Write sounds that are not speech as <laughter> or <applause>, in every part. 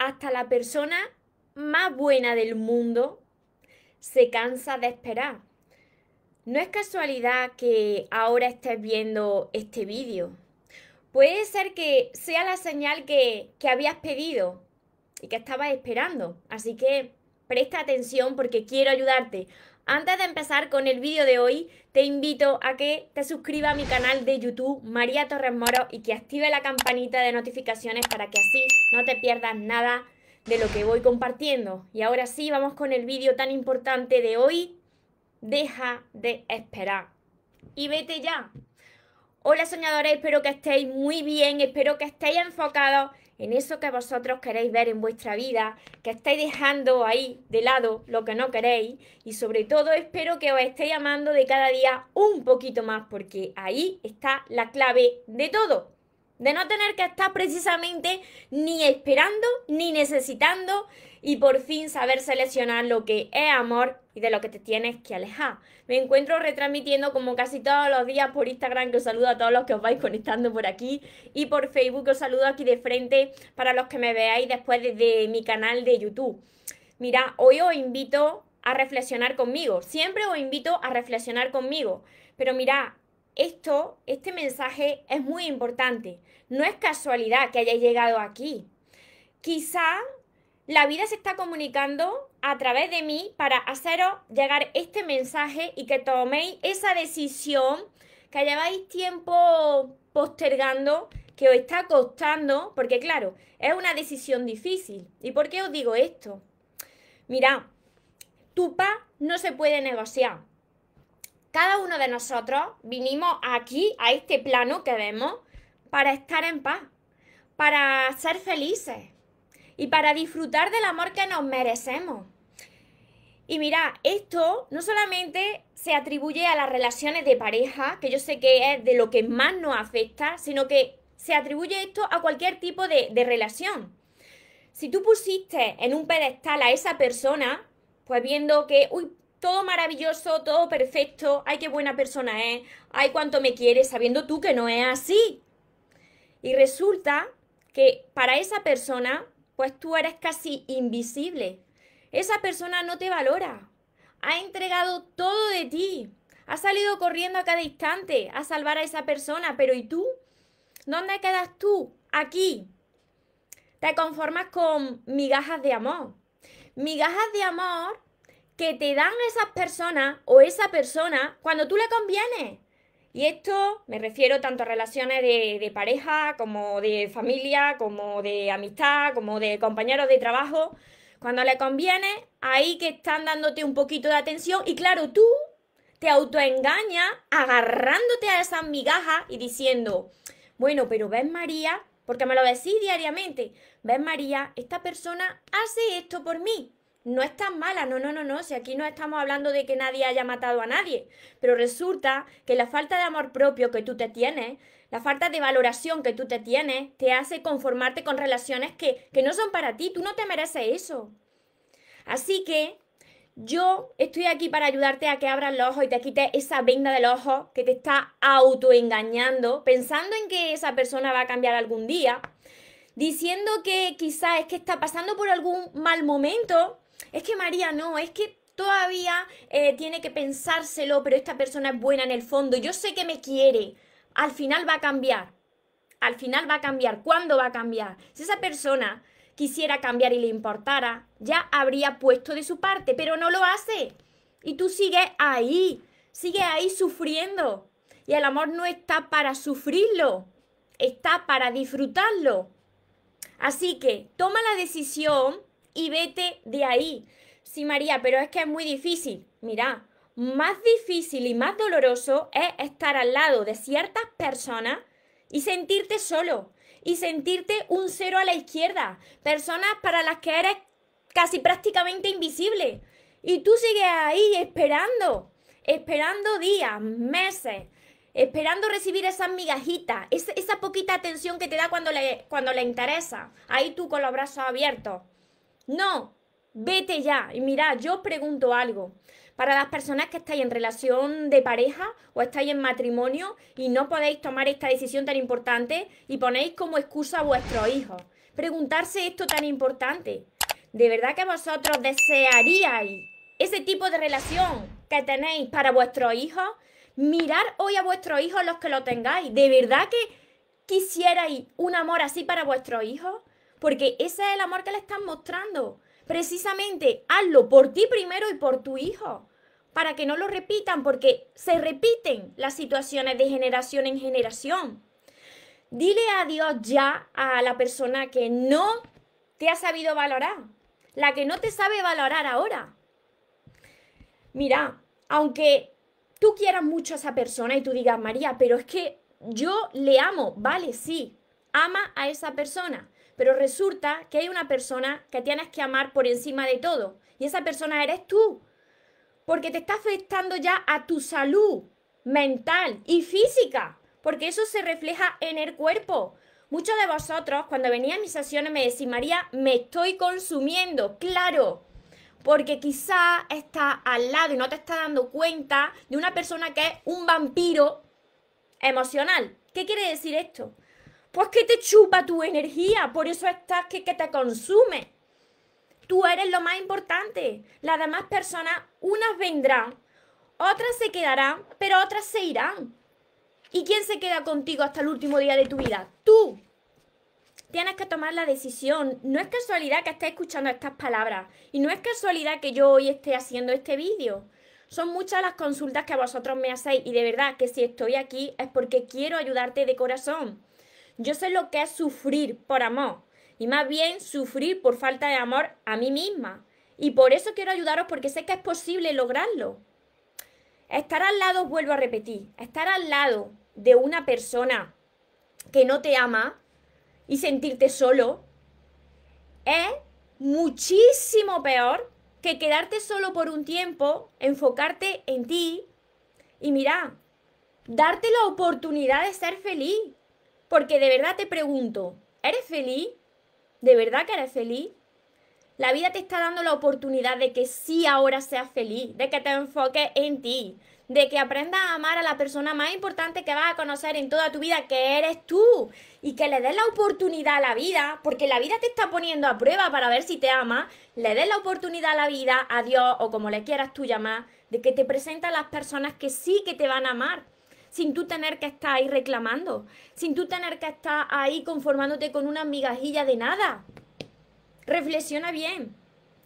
Hasta la persona más buena del mundo se cansa de esperar. No es casualidad que ahora estés viendo este vídeo. Puede ser que sea la señal que, que habías pedido y que estabas esperando. Así que presta atención porque quiero ayudarte antes de empezar con el vídeo de hoy, te invito a que te suscribas a mi canal de YouTube María Torres Moro y que active la campanita de notificaciones para que así no te pierdas nada de lo que voy compartiendo. Y ahora sí, vamos con el vídeo tan importante de hoy. Deja de esperar y vete ya. Hola soñadores, espero que estéis muy bien, espero que estéis enfocados en eso que vosotros queréis ver en vuestra vida, que estáis dejando ahí de lado lo que no queréis y sobre todo espero que os estéis amando de cada día un poquito más porque ahí está la clave de todo de no tener que estar precisamente ni esperando ni necesitando y por fin saber seleccionar lo que es amor y de lo que te tienes que alejar. Me encuentro retransmitiendo como casi todos los días por Instagram, que os saludo a todos los que os vais conectando por aquí, y por Facebook que os saludo aquí de frente para los que me veáis después desde mi canal de YouTube. Mira, hoy os invito a reflexionar conmigo, siempre os invito a reflexionar conmigo, pero mira, esto, este mensaje es muy importante. No es casualidad que hayáis llegado aquí. Quizá la vida se está comunicando a través de mí para haceros llegar este mensaje y que toméis esa decisión que lleváis tiempo postergando, que os está costando, porque claro, es una decisión difícil. ¿Y por qué os digo esto? Mirad, tu paz no se puede negociar. Cada uno de nosotros vinimos aquí, a este plano que vemos, para estar en paz, para ser felices y para disfrutar del amor que nos merecemos. Y mira, esto no solamente se atribuye a las relaciones de pareja, que yo sé que es de lo que más nos afecta, sino que se atribuye esto a cualquier tipo de, relación. Si tú pusiste en un pedestal a esa persona, pues viendo que, uy, todo maravilloso, todo perfecto, ay, qué buena persona es, ¿eh? ay, cuánto me quieres, sabiendo tú que no es así. Y resulta que para esa persona, pues tú eres casi invisible. Esa persona no te valora, ha entregado todo de ti, ha salido corriendo a cada instante a salvar a esa persona, pero ¿y tú? ¿Dónde quedas tú? Aquí. Te conformas con migajas de amor. Migajas de amor que te dan esas personas o esa persona cuando tú le convienes. Y esto me refiero tanto a relaciones de, pareja, como de familia, como de amistad, como de compañeros de trabajo. Cuando le conviene, ahí que están dándote un poquito de atención y claro, tú te autoengañas agarrándote a esas migajas y diciendo, bueno, pero ves María, porque me lo decís diariamente, ves María, esta persona hace esto por mí no es tan mala, no, no, no, no, si aquí no estamos hablando de que nadie haya matado a nadie, pero resulta que la falta de amor propio que tú te tienes, la falta de valoración que tú te tienes, te hace conformarte con relaciones que, no son para ti, tú no te mereces eso. Así que yo estoy aquí para ayudarte a que abras los ojos y te quites esa venda del ojo que te está autoengañando, pensando en que esa persona va a cambiar algún día, diciendo que quizás es que está pasando por algún mal momento es que María no, es que todavía eh, tiene que pensárselo, pero esta persona es buena en el fondo, yo sé que me quiere, al final va a cambiar, al final va a cambiar, ¿cuándo va a cambiar? Si esa persona quisiera cambiar y le importara, ya habría puesto de su parte, pero no lo hace. Y tú sigues ahí, sigues ahí sufriendo. Y el amor no está para sufrirlo, está para disfrutarlo. Así que toma la decisión y vete de ahí. Sí, María, pero es que es muy difícil. Mira, más difícil y más doloroso es estar al lado de ciertas personas y sentirte solo y sentirte un cero a la izquierda, personas para las que eres casi prácticamente invisible. Y tú sigues ahí esperando, esperando días, meses, esperando recibir esas migajitas, esa, esa poquita atención que te da cuando le, cuando le interesa. Ahí tú con los brazos abiertos. No, vete ya. Y mirad, yo os pregunto algo. Para las personas que estáis en relación de pareja o estáis en matrimonio y no podéis tomar esta decisión tan importante y ponéis como excusa a vuestros hijos. Preguntarse esto tan importante. ¿De verdad que vosotros desearíais ese tipo de relación que tenéis para vuestros hijos? Mirar hoy a vuestros hijos los que lo tengáis. ¿De verdad que quisierais un amor así para vuestros hijos? porque ese es el amor que le están mostrando. Precisamente, hazlo por ti primero y por tu hijo, para que no lo repitan, porque se repiten las situaciones de generación en generación. Dile adiós ya a la persona que no te ha sabido valorar, la que no te sabe valorar ahora. Mira, aunque tú quieras mucho a esa persona y tú digas, María, pero es que yo le amo, vale, sí, ama a esa persona, pero resulta que hay una persona que tienes que amar por encima de todo. Y esa persona eres tú. Porque te está afectando ya a tu salud mental y física. Porque eso se refleja en el cuerpo. Muchos de vosotros, cuando venía a mis sesiones, me decís, María, me estoy consumiendo. Claro, porque quizá está al lado y no te está dando cuenta de una persona que es un vampiro emocional. ¿Qué quiere decir esto? Pues que te chupa tu energía, por eso estás que, te consume. Tú eres lo más importante. Las demás personas, unas vendrán, otras se quedarán, pero otras se irán. ¿Y quién se queda contigo hasta el último día de tu vida? Tú. Tienes que tomar la decisión. No es casualidad que estés escuchando estas palabras. Y no es casualidad que yo hoy esté haciendo este vídeo. Son muchas las consultas que vosotros me hacéis. Y de verdad que si estoy aquí es porque quiero ayudarte de corazón. Yo sé lo que es sufrir por amor y más bien sufrir por falta de amor a mí misma. Y por eso quiero ayudaros porque sé que es posible lograrlo. Estar al lado, vuelvo a repetir, estar al lado de una persona que no te ama y sentirte solo es muchísimo peor que quedarte solo por un tiempo, enfocarte en ti y mira, darte la oportunidad de ser feliz. Porque de verdad te pregunto, ¿eres feliz? ¿De verdad que eres feliz? La vida te está dando la oportunidad de que sí ahora seas feliz, de que te enfoques en ti, de que aprendas a amar a la persona más importante que vas a conocer en toda tu vida, que eres tú, y que le des la oportunidad a la vida, porque la vida te está poniendo a prueba para ver si te ama, le des la oportunidad a la vida, a Dios o como le quieras tú llamar, de que te a las personas que sí que te van a amar sin tú tener que estar ahí reclamando, sin tú tener que estar ahí conformándote con una migajilla de nada. Reflexiona bien.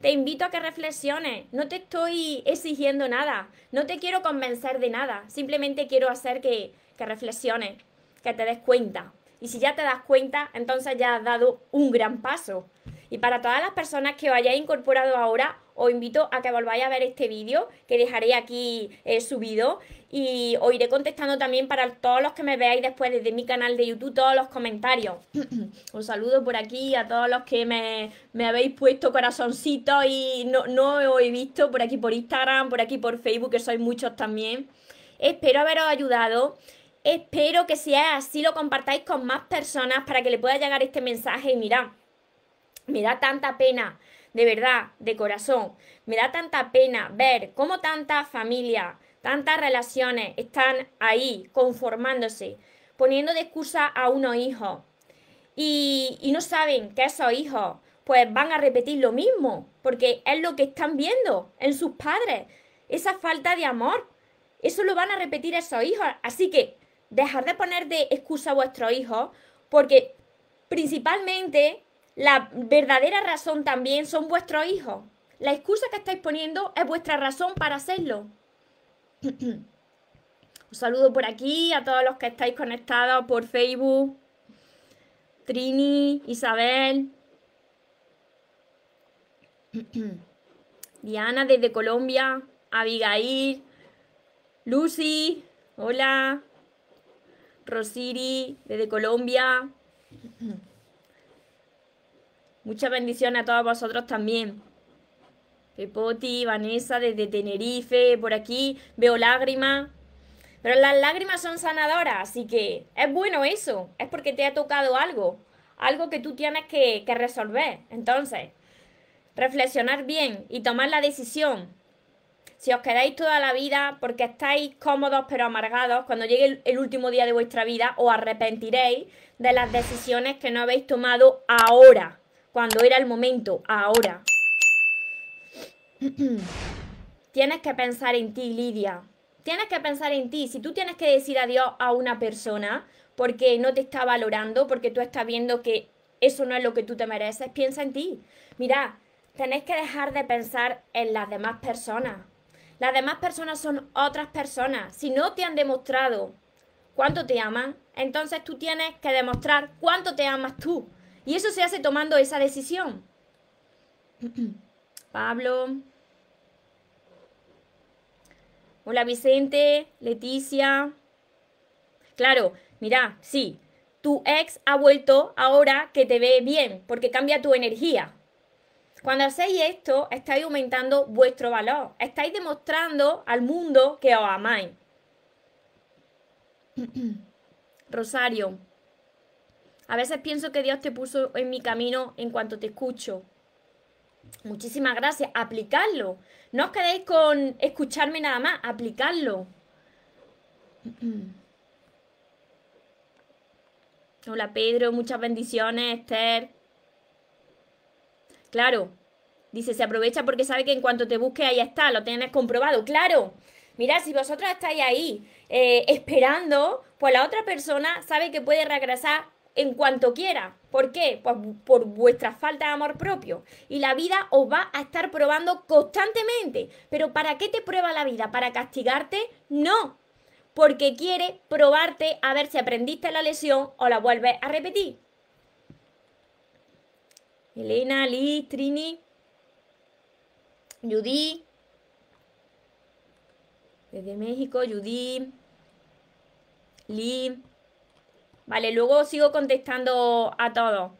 Te invito a que reflexiones. No te estoy exigiendo nada. No te quiero convencer de nada. Simplemente quiero hacer que, que reflexiones, que te des cuenta. Y si ya te das cuenta, entonces ya has dado un gran paso. Y para todas las personas que os hayáis incorporado ahora, os invito a que volváis a ver este vídeo que dejaré aquí eh, subido y os iré contestando también para todos los que me veáis después desde mi canal de YouTube, todos los comentarios. Un <clears throat> saludo por aquí a todos los que me, me habéis puesto corazoncitos y no, no os he visto por aquí por Instagram, por aquí por Facebook, que sois muchos también. Espero haberos ayudado. Espero que si es así lo compartáis con más personas para que le pueda llegar este mensaje. Y mirad, me da tanta pena de verdad, de corazón. Me da tanta pena ver cómo tanta familia, tantas relaciones están ahí conformándose, poniendo de excusa a unos hijos. Y, no saben que esos hijos pues van a repetir lo mismo, porque es lo que están viendo en sus padres, esa falta de amor. Eso lo van a repetir esos hijos. Así que dejar de poner de excusa a vuestros hijos, porque principalmente la verdadera razón también son vuestros hijos. La excusa que estáis poniendo es vuestra razón para hacerlo. <clears throat> Un saludo por aquí a todos los que estáis conectados por Facebook. Trini, Isabel. <clears throat> Diana desde Colombia. Abigail. Lucy. Hola. Rosiri desde Colombia. <clears throat> Muchas bendiciones a todos vosotros también. Pepoti, Vanessa, desde Tenerife, por aquí veo lágrimas. Pero las lágrimas son sanadoras, así que es bueno eso. Es porque te ha tocado algo, algo que tú tienes que, resolver. Entonces, reflexionar bien y tomar la decisión. Si os quedáis toda la vida porque estáis cómodos pero amargados, cuando llegue el último día de vuestra vida os arrepentiréis de las decisiones que no habéis tomado ahora cuando era el momento, ahora. <clears throat> tienes que pensar en ti, Lidia. Tienes que pensar en ti. Si tú tienes que decir adiós a una persona porque no te está valorando, porque tú estás viendo que eso no es lo que tú te mereces, piensa en ti. Mira, tenés que dejar de pensar en las demás personas. Las demás personas son otras personas. Si no te han demostrado cuánto te aman, entonces tú tienes que demostrar cuánto te amas tú. Y eso se hace tomando esa decisión. <clears throat> Pablo. Hola Vicente, Leticia. Claro, mira, sí, tu ex ha vuelto ahora que te ve bien, porque cambia tu energía. Cuando hacéis esto, estáis aumentando vuestro valor, estáis demostrando al mundo que os amáis. <clears throat> Rosario, a veces pienso que Dios te puso en mi camino en cuanto te escucho. Muchísimas gracias. Aplicarlo. No os quedéis con escucharme nada más. Aplicadlo. <clears throat> Hola Pedro, muchas bendiciones, Esther. Claro, dice, se aprovecha porque sabe que en cuanto te busque ahí está, lo tienes comprobado. Claro, Mirad, si vosotros estáis ahí eh, esperando, pues la otra persona sabe que puede regresar en cuanto quiera. ¿Por qué? Pues por vuestra falta de amor propio. Y la vida os va a estar probando constantemente. Pero ¿para qué te prueba la vida? ¿Para castigarte? No. Porque quiere probarte a ver si aprendiste la lesión o la vuelves a repetir. Elena, Liz, Trini, Judy. Desde México, Judy, Liz. Vale, luego sigo contestando a todos.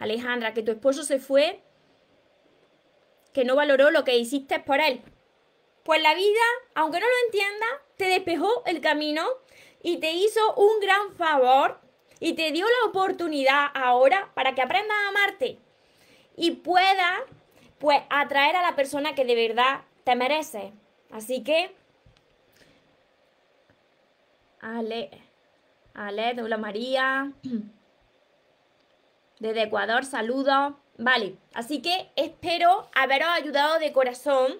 Alejandra, que tu esposo se fue, que no valoró lo que hiciste por él. Pues la vida, aunque no lo entienda, te despejó el camino y te hizo un gran favor y te dio la oportunidad ahora para que aprendas a amarte y puedas pues atraer a la persona que de verdad te merece. Así que Ale, Ale, hola María. <clears throat> Desde Ecuador, saludos. Vale, así que espero haberos ayudado de corazón,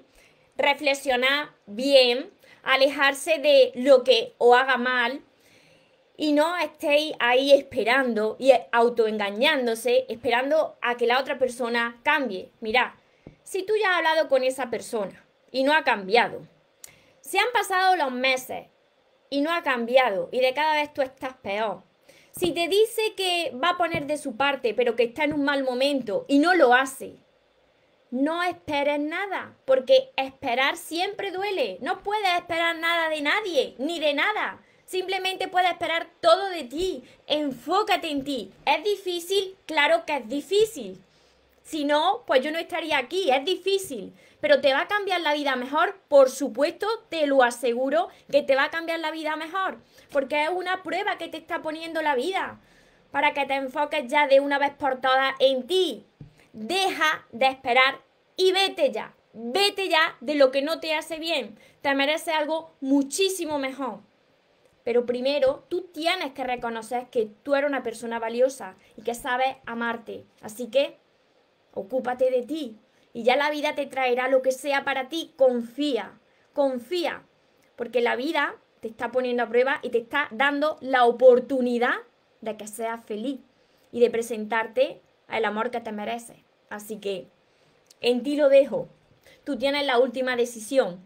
reflexionar bien, alejarse de lo que os haga mal y no estéis ahí esperando y autoengañándose, esperando a que la otra persona cambie. Mirá, si tú ya has hablado con esa persona y no ha cambiado, se han pasado los meses y no ha cambiado y de cada vez tú estás peor. Si te dice que va a poner de su parte, pero que está en un mal momento y no lo hace, no esperes nada, porque esperar siempre duele. No puedes esperar nada de nadie, ni de nada. Simplemente puedes esperar todo de ti. Enfócate en ti. ¿Es difícil? Claro que es difícil. Si no, pues yo no estaría aquí. Es difícil pero te va a cambiar la vida mejor, por supuesto, te lo aseguro que te va a cambiar la vida mejor, porque es una prueba que te está poniendo la vida para que te enfoques ya de una vez por todas en ti. Deja de esperar y vete ya. Vete ya de lo que no te hace bien. Te merece algo muchísimo mejor. Pero primero tú tienes que reconocer que tú eres una persona valiosa y que sabes amarte. Así que ocúpate de ti, y ya la vida te traerá lo que sea para ti. Confía, confía. Porque la vida te está poniendo a prueba y te está dando la oportunidad de que seas feliz y de presentarte al amor que te mereces. Así que en ti lo dejo. Tú tienes la última decisión.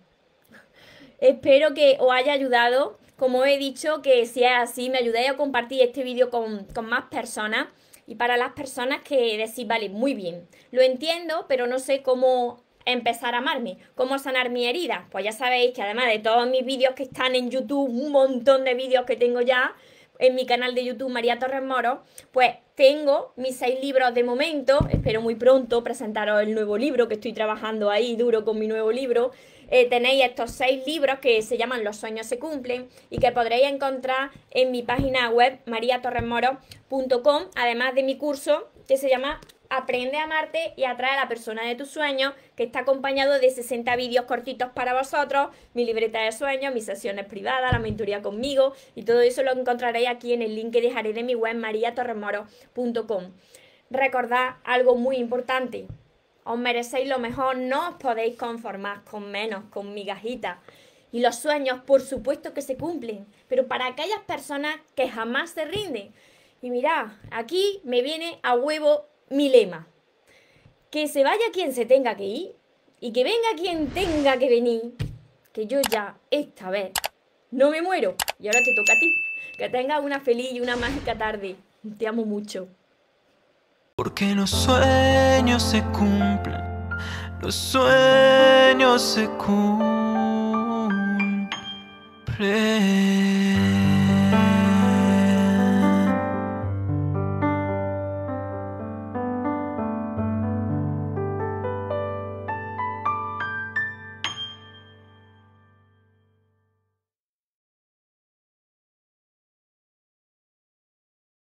Espero que os haya ayudado. Como he dicho, que si es así, me ayudéis a compartir este vídeo con, con más personas y para las personas que decís, vale, muy bien, lo entiendo, pero no sé cómo empezar a amarme, cómo sanar mi herida. Pues ya sabéis que además de todos mis vídeos que están en YouTube, un montón de vídeos que tengo ya en mi canal de YouTube María Torres Moro, pues tengo mis seis libros de momento, espero muy pronto presentaros el nuevo libro que estoy trabajando ahí duro con mi nuevo libro eh, tenéis estos seis libros que se llaman Los sueños se cumplen y que podréis encontrar en mi página web mariatorremoro.com, además de mi curso que se llama Aprende a amarte y atrae a la persona de tus sueños, que está acompañado de 60 vídeos cortitos para vosotros, mi libreta de sueños, mis sesiones privadas, la mentoría conmigo y todo eso lo encontraréis aquí en el link que dejaré de mi web mariatorremoro.com. Recordad algo muy importante, os merecéis lo mejor, no os podéis conformar con menos, con migajitas. Y los sueños, por supuesto que se cumplen, pero para aquellas personas que jamás se rinden. Y mirad, aquí me viene a huevo mi lema. Que se vaya quien se tenga que ir y que venga quien tenga que venir. Que yo ya, esta vez, no me muero. Y ahora te toca a ti. Que tengas una feliz y una mágica tarde. Te amo mucho. Porque los sueños se cumplen, los sueños se cumplen.